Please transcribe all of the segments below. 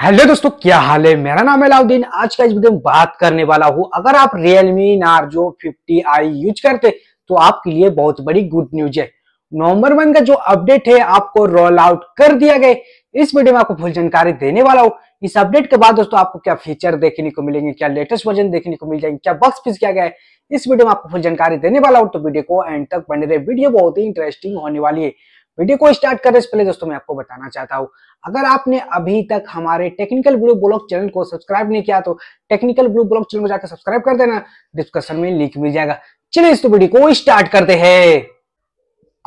hello दोस्तों क्या हाल है मेरा नाम है लाउद्दीन आज का इस वीडियो में बात करने वाला हूं अगर आप रियलमी नार्जो 50i यूज करते तो आपके लिए बहुत बड़ी गुड न्यूज है नवंबर वन का जो अपडेट है आपको रोल आउट कर दिया गया इस वीडियो में आपको फुल जानकारी देने वाला हूँ इस अपडेट के बाद दोस्तों आपको क्या फीचर देखने को मिलेंगे क्या लेटेस्ट वर्जन देखने को मिल जाएंगे क्या बक्स फिक्स किया गया है इस वीडियो में आपको फुल जानकारी देने वाला हूँ तो वीडियो को एंड तक बने रहे वीडियो बहुत ही इंटरेस्टिंग होने वाली है वीडियो को स्टार्ट करने से पहले दोस्तों मैं आपको बताना चाहता हूँ अगर आपने अभी तक हमारे टेक्निकल ब्लू ब्लॉक चैनल को सब्सक्राइब नहीं किया तो टेक्निकल ब्लू ब्लॉक चैनल को जाकर सब्सक्राइब कर देना डिस्कशन में लिंक मिल जाएगा चलिए इस वीडियो को स्टार्ट करते हैं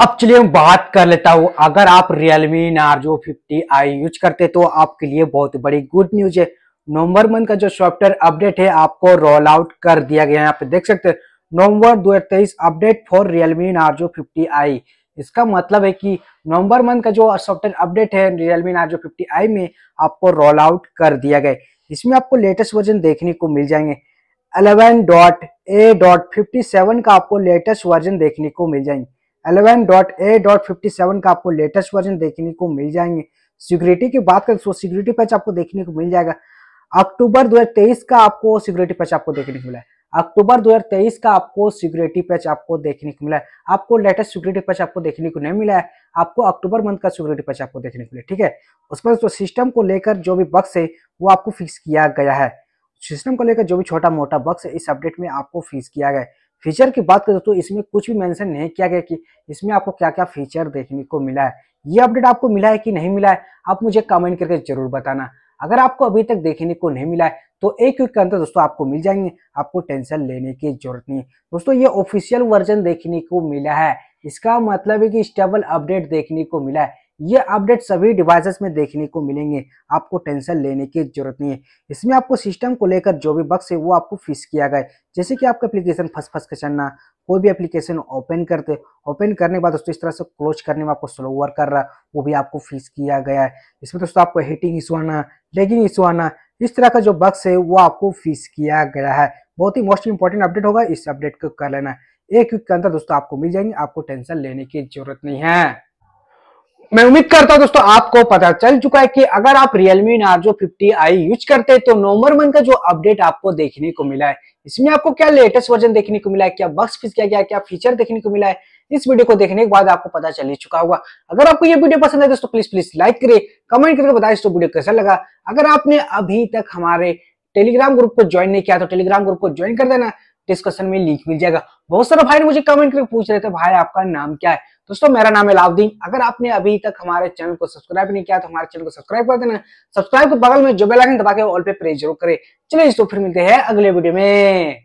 अब चलिए मैं बात कर लेता हूं अगर आप Realme Narzo fifty i use करते तो आपके लिए बहुत बड़ी गुड न्यूज है नवंबर मंथ का जो सॉफ्टवेयर अपडेट है आपको रोल आउट कर दिया गया है आप देख सकते हैं November 2023 update for Realme Narzo 50i इसका मतलब है कि नवंबर मंथ का जो सॉफ्टवेयर अपडेट है रियलमी नार्जो फिफ्टी आई में आपको रोल आउट कर दिया गया इसमें आपको लेटेस्ट वर्जन देखने को मिल जाएंगे eleven dot A dot fifty seven का आपको लेटेस्ट वर्जन देखने को मिल जाएंगे eleven dot A dot fifty seven का आपको लेटेस्ट वर्जन देखने को मिल जाएंगे सिक्योरिटी की बात करें तो सिक्योरिटी पैच आपको देखने को मिल जाएगा अक्टूबर तेईस का आपको सिक्योरिटी पैच आपको देखने को मिला है अक्टूबर 2023 का आपको सिक्योरिटी पैच आपको देखने को मिला है आपको लेटेस्ट सिक्योरिटी पैच आपको देखने को नहीं मिला है आपको अक्टूबर मंथ का सिक्योरिटी पैच आपको देखने को मिला ठीक है उसमें तो सिस्टम को लेकर जो भी बक्स है वो आपको फिक्स किया गया है सिस्टम को लेकर जो भी छोटा मोटा बक्स है इस अपडेट में आपको फिक्स किया गया है फीचर की बात करें तो इसमें कुछ भी मैंशन नहीं किया गया कि इसमें आपको क्या क्या फीचर देखने को मिला है ये अपडेट आपको मिला है कि नहीं मिला है आप मुझे कमेंट करके जरूर बताना अगर आपको अभी तक देखने को नहीं मिला है तो एक वीक के अंदर दोस्तों आपको मिल जाएंगे आपको टेंशन लेने की जरूरत नहीं दोस्तों ये ऑफिशियल वर्जन देखने को मिला है इसका मतलब है कि स्टेबल अपडेट देखने को मिला है ये अपडेट सभी डिवाइसेस में देखने को मिलेंगे आपको टेंशन लेने की जरूरत नहीं है इसमें आपको सिस्टम को लेकर जो भी बक्स है वो आपको फिक्स किया गया है जैसे कि आपका एप्लीकेशन फस फस के चलना कोई भी एप्लीकेशन ओपन करते ओपन करने के बाद दोस्तों इस तरह से क्लोज करने में आपको स्लो वर्क कर रहा है वो भी आपको फिक्स किया गया है इसमें दोस्तों आपको हीटिंग इशू आना लेकिन इशू आना इस तरह का जो बक्स है वो आपको फिक्स किया गया है बहुत ही मोस्ट इंपॉर्टेंट अपडेट होगा इस अपडेट को कर लेना एक वीक के अंदर दोस्तों आपको मिल जाएंगे आपको टेंशन लेने की जरूरत नहीं है मैं उम्मीद करता हूं दोस्तों आपको पता चल चुका है कि अगर आप Realme Narzo 50i यूज करते हैं तो नवंबर मंथ का जो अपडेट आपको देखने को मिला है इसमें आपको क्या लेटेस्ट वर्जन देखने को मिला है क्या बक्स फिक्स किया गया क्या फीचर देखने को मिला है इस वीडियो को देखने के बाद आपको पता चल ही चुका होगा अगर आपको ये वीडियो पसंद है दोस्तों प्लीज प्लीज लाइक करिए कमेंट करके बताए दोस्तों वीडियो कैसा लगा अगर आपने अभी तक हमारे टेलीग्राम ग्रुप को ज्वाइन नहीं किया तो टेलीग्राम ग्रुप को ज्वाइन कर देना डिस्कशन में लिंक मिल जाएगा बहुत सारे भाई ने मुझे कमेंट करके पूछ रहे थे भाई आपका नाम क्या है दोस्तों मेरा नाम है लाउदीन अगर आपने अभी तक हमारे चैनल को सब्सक्राइब नहीं किया तो हमारे चैनल को सब्सक्राइब कर देना सब्सक्राइब के बगल में जो बेल आइकन दबा के ऑल पे प्रेस जरूर करें चलिए दोस्तों फिर मिलते हैं अगले वीडियो में